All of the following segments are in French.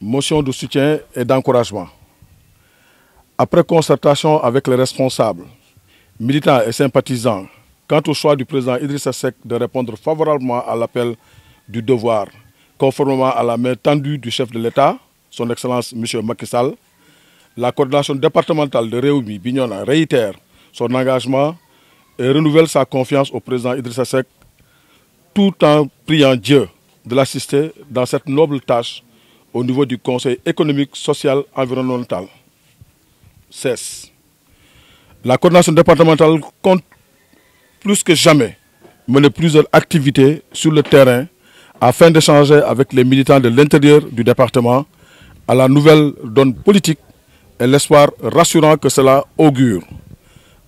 motion de soutien et d'encouragement. Après concertation avec les responsables, militants et sympathisants, quant au choix du président Idrissa Seck de répondre favorablement à l'appel du devoir, conformément à la main tendue du chef de l'État, son Excellence M. Macky Sall, la coordination départementale de Réumi Bignona réitère son engagement et renouvelle sa confiance au président Idrissa Seck tout en priant Dieu de l'assister dans cette noble tâche au niveau du Conseil économique, social, environnemental, CES. La coordination départementale compte plus que jamais mener plusieurs activités sur le terrain afin d'échanger avec les militants de l'intérieur du département à la nouvelle donne politique et l'espoir rassurant que cela augure.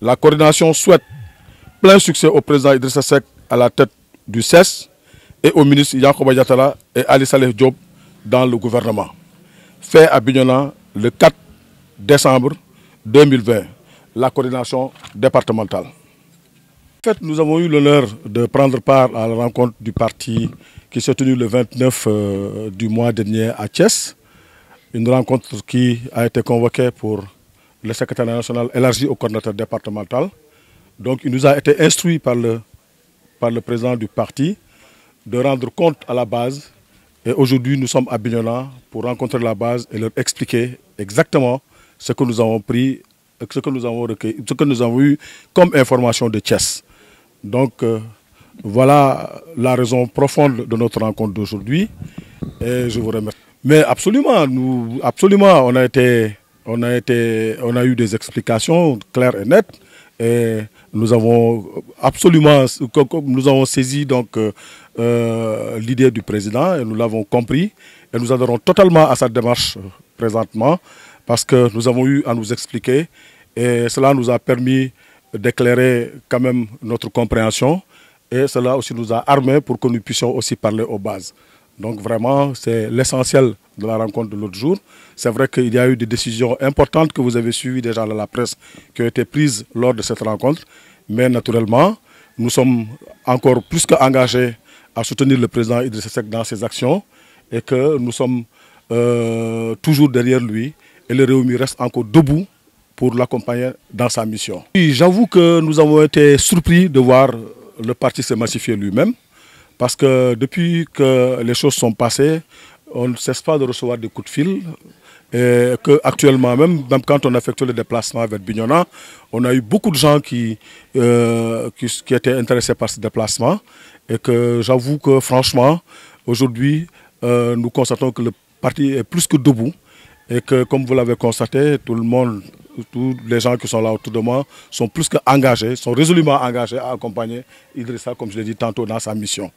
La coordination souhaite plein succès au président Idrissa Seck à la tête du CES et au ministre Yanko Bayatala et Ali Saleh Diop dans le gouvernement. Fait à Bignona le 4 décembre 2020, la coordination départementale. En fait, nous avons eu l'honneur de prendre part à la rencontre du parti qui s'est tenue le 29 euh, du mois dernier à Thiès. Une rencontre qui a été convoquée pour le secrétaire national élargi au coordinateur départemental. Donc il nous a été instruit par le, par le président du parti de rendre compte à la base et aujourd'hui, nous sommes à Bignola pour rencontrer la base et leur expliquer exactement ce que nous avons pris, ce que nous avons, recueilli, ce que nous avons eu comme information de chess. Donc, euh, voilà la raison profonde de notre rencontre d'aujourd'hui. Et je vous remercie. Mais absolument, nous, absolument, on a été, on a été, on a eu des explications claires et nettes. Et nous avons absolument, nous avons saisi donc euh, euh, l'idée du président et nous l'avons compris et nous adhérons totalement à sa démarche euh, présentement parce que nous avons eu à nous expliquer et cela nous a permis d'éclairer quand même notre compréhension et cela aussi nous a armés pour que nous puissions aussi parler aux bases. Donc vraiment, c'est l'essentiel de la rencontre de l'autre jour. C'est vrai qu'il y a eu des décisions importantes que vous avez suivies déjà dans la presse qui ont été prises lors de cette rencontre. Mais naturellement, nous sommes encore plus qu'engagés à soutenir le président Idriss Seck dans ses actions et que nous sommes euh, toujours derrière lui et le Réumi reste encore debout pour l'accompagner dans sa mission. J'avoue que nous avons été surpris de voir le parti se massifier lui-même. Parce que depuis que les choses sont passées, on ne cesse pas de recevoir des coups de fil. Et que actuellement même, quand on effectue le déplacement avec Bignona, on a eu beaucoup de gens euh, qui, qui, étaient intéressés par ce déplacement. Et que j'avoue que franchement, aujourd'hui, euh, nous constatons que le parti est plus que debout. Et que comme vous l'avez constaté, tout le monde tous les gens qui sont là autour de moi sont plus que engagés, sont résolument engagés à accompagner Idrissa, comme je l'ai dit tantôt, dans sa mission.